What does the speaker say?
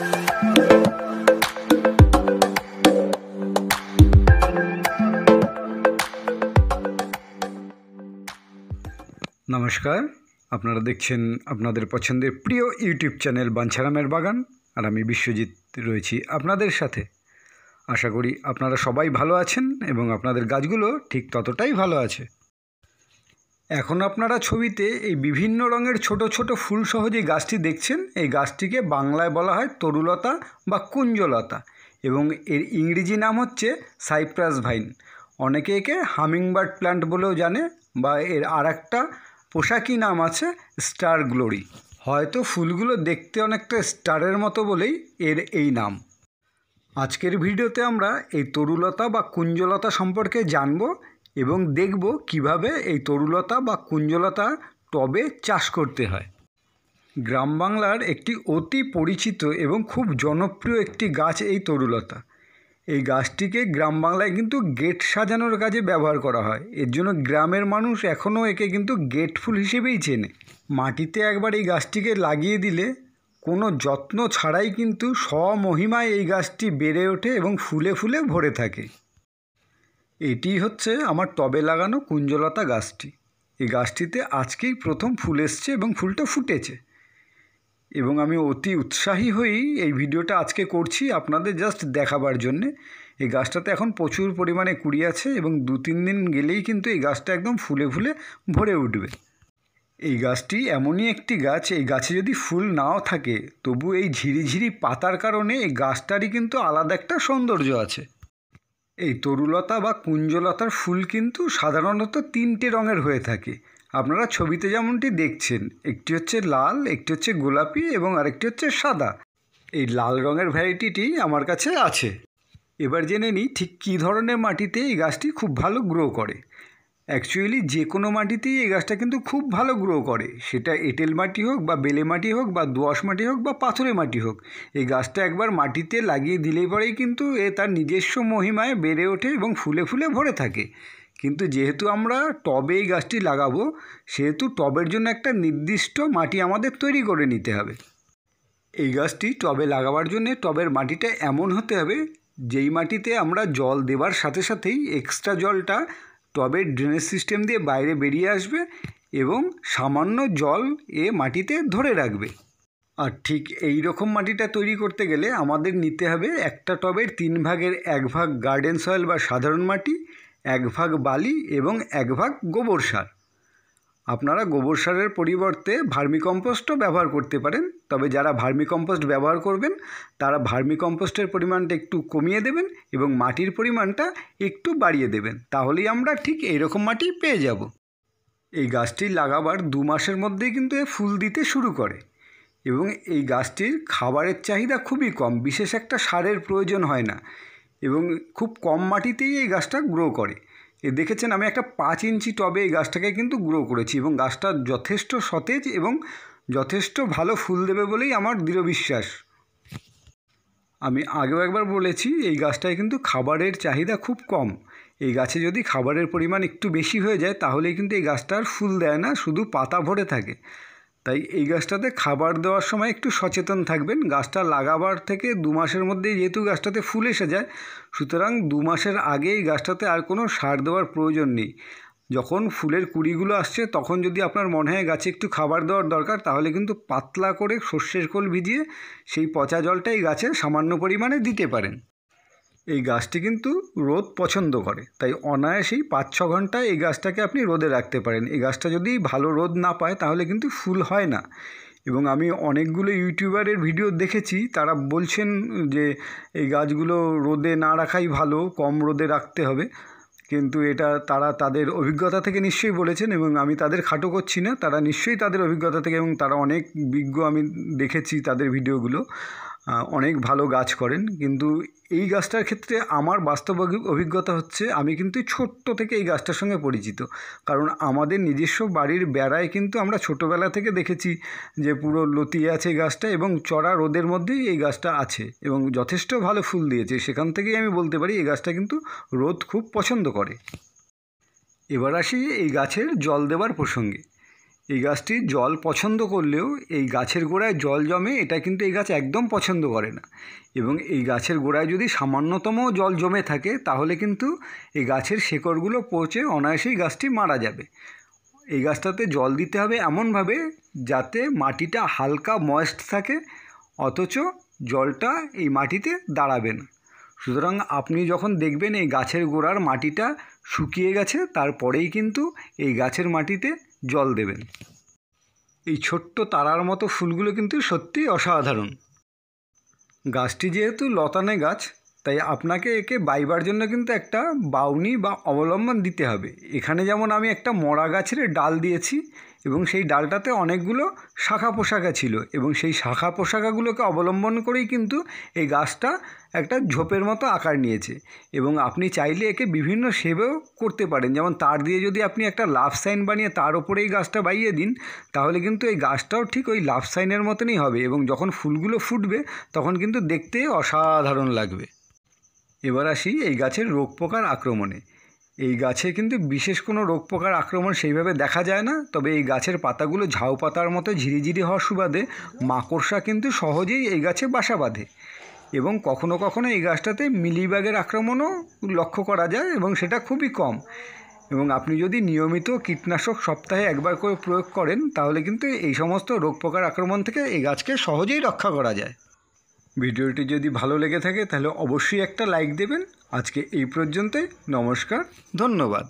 নমস্কার আপনারা দেখছেন আপনাদের পছন্দের প্রিয় ইউটিউব চ্যানেল বাঞ্ছারামের বাগান আর আমি বিশ্বজিৎ রয়েছি আপনাদের সাথে আশা করি আপনারা সবাই ভালো আছেন এবং আপনাদের গাছগুলো ঠিক ততটাই ভালো আছে এখন আপনারা ছবিতে এই বিভিন্ন রঙের ছোট ছোট ফুল সহ যে গাছটি দেখছেন এই গাছটিকে বাংলায় বলা হয় তরুলতা বা কুঞ্জলতা এবং এর ইংরেজি নাম হচ্ছে সাইপ্রাস ভাইন অনেকে একে হামিংবার্ড প্ল্যান্ট বলেও জানে বা এর আর একটা পোশাকি নাম আছে স্টার গ্লোরি হয়তো ফুলগুলো দেখতে অনেকটা স্টারের মতো বলেই এর এই নাম আজকের ভিডিওতে আমরা এই তরুলতা বা কুঞ্জলতা সম্পর্কে জানবো এবং দেখব কিভাবে এই তরুলতা বা কুঞ্জলতা টবে চাষ করতে হয় গ্রাম বাংলার একটি অতি পরিচিত এবং খুব জনপ্রিয় একটি গাছ এই তরুলতা এই গাছটিকে গ্রাম বাংলায় কিন্তু গেট সাজানোর কাজে ব্যবহার করা হয় এর জন্য গ্রামের মানুষ এখনও একে কিন্তু গেট ফুল হিসেবেই চেনে মাটিতে একবার এই গাছটিকে লাগিয়ে দিলে কোনো যত্ন ছাড়াই কিন্তু স্বমহিমায় এই গাছটি বেড়ে ওঠে এবং ফুলে ফুলে ভরে থাকে এটি হচ্ছে আমার টবে লাগানো কুঞ্জলতা গাছটি এই গাছটিতে আজকেই প্রথম ফুল এসছে এবং ফুলটা ফুটেছে এবং আমি অতি উৎসাহী হয়েই এই ভিডিওটা আজকে করছি আপনাদের জাস্ট দেখাবার জন্যে এই গাছটাতে এখন প্রচুর পরিমাণে কুড়ি আছে এবং দু তিন দিন গেলেই কিন্তু এই গাছটা একদম ফুলে ফুলে ভরে উঠবে এই গাছটি এমনই একটি গাছ এই গাছে যদি ফুল নাও থাকে তবু এই ঝিরিঝিরি পাতার কারণে এই গাছটারই কিন্তু আলাদা একটা সৌন্দর্য আছে এই তরুলতা বা কুঞ্জলতার ফুল কিন্তু সাধারণত তিনটে রঙের হয়ে থাকে আপনারা ছবিতে যেমনটি দেখছেন একটি হচ্ছে লাল একটি হচ্ছে গোলাপি এবং আরেকটি হচ্ছে সাদা এই লাল রঙের ভ্যারাইটিটি আমার কাছে আছে এবার জেনে নিই ঠিক কী ধরনের মাটিতে এই গাছটি খুব ভালো গ্রো করে অ্যাকচুয়ালি যে কোনো মাটিতেই এই গাছটা কিন্তু খুব ভালো গ্রো করে সেটা এঁটেল মাটি হোক বা বেলে মাটি হোক বা দোয়াশ মাটি হোক বা পাথরে মাটি হোক এই গাছটা একবার মাটিতে লাগিয়ে দিলেই পরেই কিন্তু এ তার নিজস্ব মহিমায় বেড়ে ওঠে এবং ফুলে ফুলে ভরে থাকে কিন্তু যেহেতু আমরা টবে এই গাছটি লাগাবো সেহেতু টবের জন্য একটা নির্দিষ্ট মাটি আমাদের তৈরি করে নিতে হবে এই গাছটি টবে লাগাবার জন্যে টবের মাটিটা এমন হতে হবে যেই মাটিতে আমরা জল দেবার সাথে সাথেই এক্সট্রা জলটা তবে ড্রেনেজ সিস্টেম দিয়ে বাইরে বেরিয়ে আসবে এবং সামান্য জল এ মাটিতে ধরে রাখবে আর ঠিক এই রকম মাটিটা তৈরি করতে গেলে আমাদের নিতে হবে একটা টবের তিন ভাগের এক ভাগ গার্ডেন সয়েল বা সাধারণ মাটি এক ভাগ বালি এবং এক ভাগ গোবর সার আপনারা গোবর সারের পরিবর্তে ভার্মিকম্পোস্টও ব্যবহার করতে পারেন তবে যারা ভার্মিকম্পোস্ট ব্যবহার করবেন তারা ভার্মিকম্পোস্টের পরিমাণটা একটু কমিয়ে দেবেন এবং মাটির পরিমাণটা একটু বাড়িয়ে দেবেন তাহলেই আমরা ঠিক এইরকম মাটি পেয়ে যাব এই গাছটি লাগাবার দু মাসের মধ্যেই কিন্তু এ ফুল দিতে শুরু করে এবং এই গাছটির খাবারের চাহিদা খুবই কম বিশেষ একটা সারের প্রয়োজন হয় না এবং খুব কম মাটিতেই এই গাছটা গ্রো করে দেখেছেন আমি একটা পাঁচ ইঞ্চি টবে এই গাছটাকে কিন্তু গ্রো করেছি এবং গাছটা যথেষ্ট সতেজ এবং যথেষ্ট ভালো ফুল দেবে বলেই আমার দৃঢ় বিশ্বাস আমি আগেও একবার বলেছি এই গাছটায় কিন্তু খাবারের চাহিদা খুব কম এই গাছে যদি খাবারের পরিমাণ একটু বেশি হয়ে যায় তাহলেই কিন্তু এই গাছটা আর ফুল দেয় না শুধু পাতা ভরে থাকে তাই এই গাছটাতে খাবার দেওয়ার সময় একটু সচেতন থাকবেন গাছটা লাগাবার থেকে দু মাসের মধ্যেই যেহেতু গাছটাতে ফুল এসে যায় সুতরাং দু মাসের আগে এই গাছটাতে আর কোনো সার দেওয়ার প্রয়োজন নেই যখন ফুলের কুড়িগুলো আসছে তখন যদি আপনার মনে হয় গাছে একটু খাবার দেওয়ার দরকার তাহলে কিন্তু পাতলা করে সর্ষের খোল ভিজিয়ে সেই পচা জলটাই গাছে সামান্য পরিমাণে দিতে পারেন এই গাছটি কিন্তু রোদ পছন্দ করে তাই অনায়াসেই পাঁচ ছ ঘন্টা এই গাছটাকে আপনি রোদে রাখতে পারেন এই গাছটা যদি ভালো রোদ না পায় তাহলে কিন্তু ফুল হয় না এবং আমি অনেকগুলো ইউটিউবারের ভিডিও দেখেছি তারা বলছেন যে এই গাছগুলো রোদে না রাখাই ভালো কম রোদে রাখতে হবে কিন্তু এটা তারা তাদের অভিজ্ঞতা থেকে নিশ্চয়ই বলেছেন এবং আমি তাদের খাটো করছি না তারা নিশ্চয়ই তাদের অভিজ্ঞতা থেকে এবং তারা অনেক বিজ্ঞ আমি দেখেছি তাদের ভিডিওগুলো অনেক ভালো গাছ করেন কিন্তু এই গাছটার ক্ষেত্রে আমার বাস্তব অভিজ্ঞতা হচ্ছে আমি কিন্তু ছোট্ট থেকে এই গাছটার সঙ্গে পরিচিত কারণ আমাদের নিজস্ব বাড়ির বেড়ায় কিন্তু আমরা ছোটোবেলা থেকে দেখেছি যে পুরো লতিয়ে আছে গাছটা এবং চড়া রোদের মধ্যেই এই গাছটা আছে এবং যথেষ্ট ভালো ফুল দিয়েছে সেখান থেকেই আমি বলতে পারি এই গাছটা কিন্তু রোদ খুব পছন্দ করে এবার আসি এই গাছের জল দেওয়ার প্রসঙ্গে এই গাছটি জল পছন্দ করলেও এই গাছের গোড়ায় জল জমে এটা কিন্তু এই গাছ একদম পছন্দ করে না এবং এই গাছের গোড়ায় যদি সামান্যতম জল জমে থাকে তাহলে কিন্তু এই গাছের শেকড়গুলো পচে অনায়াসেই গাছটি মারা যাবে এই গাছটাতে জল দিতে হবে এমনভাবে যাতে মাটিটা হালকা ময়েস্ট থাকে অথচ জলটা এই মাটিতে দাঁড়াবে না সুতরাং আপনি যখন দেখবেন এই গাছের গোড়ার মাটিটা শুকিয়ে গেছে তারপরেই কিন্তু এই গাছের মাটিতে জল দেবেন এই ছোট্ট তারার মতো ফুলগুলো কিন্তু সত্যিই অসাধারণ গাছটি যেহেতু লতানে গাছ তাই আপনাকে একে বাইবার জন্য কিন্তু একটা বাউনি বা অবলম্বন দিতে হবে এখানে যেমন আমি একটা মরা গাছের ডাল দিয়েছি এবং সেই ডালটাতে অনেকগুলো শাখা পোশাখা ছিল এবং সেই শাখা পোশাখাগুলোকে অবলম্বন করেই কিন্তু এই গাছটা একটা ঝোপের মতো আকার নিয়েছে এবং আপনি চাইলে একে বিভিন্ন সেবেও করতে পারেন যেমন তার দিয়ে যদি আপনি একটা লাভ সাইন বানিয়ে তার ওপরে এই গাছটা বাইয়ে দিন তাহলে কিন্তু এই গাছটাও ঠিক ওই লাভ সাইনের মতনই হবে এবং যখন ফুলগুলো ফুটবে তখন কিন্তু দেখতে অসাধারণ লাগবে এবার আসি এই গাছের রোগ পোকার আক্রমণে এই গাছে কিন্তু বিশেষ কোনো রোগ পোকার আক্রমণ সেইভাবে দেখা যায় না তবে এই গাছের পাতাগুলো ঝাউ পাতার মতো ঝিরিঝিরি হওয়ার সুবাদে মাকড়সা কিন্তু সহজেই এই গাছে বাসা বাঁধে এবং কখনো কখনো এই গাছটাতে মিলিবাগের আক্রমণও লক্ষ্য করা যায় এবং সেটা খুবই কম এবং আপনি যদি নিয়মিত কীটনাশক সপ্তাহে একবার করে প্রয়োগ করেন তাহলে কিন্তু এই সমস্ত রোগ পোকার আক্রমণ থেকে এই গাছকে সহজেই রক্ষা করা যায় ভিডিওটি যদি ভালো লেগে থাকে তাহলে অবশ্যই একটা লাইক দেবেন আজকে এই পর্যন্তই নমস্কার ধন্যবাদ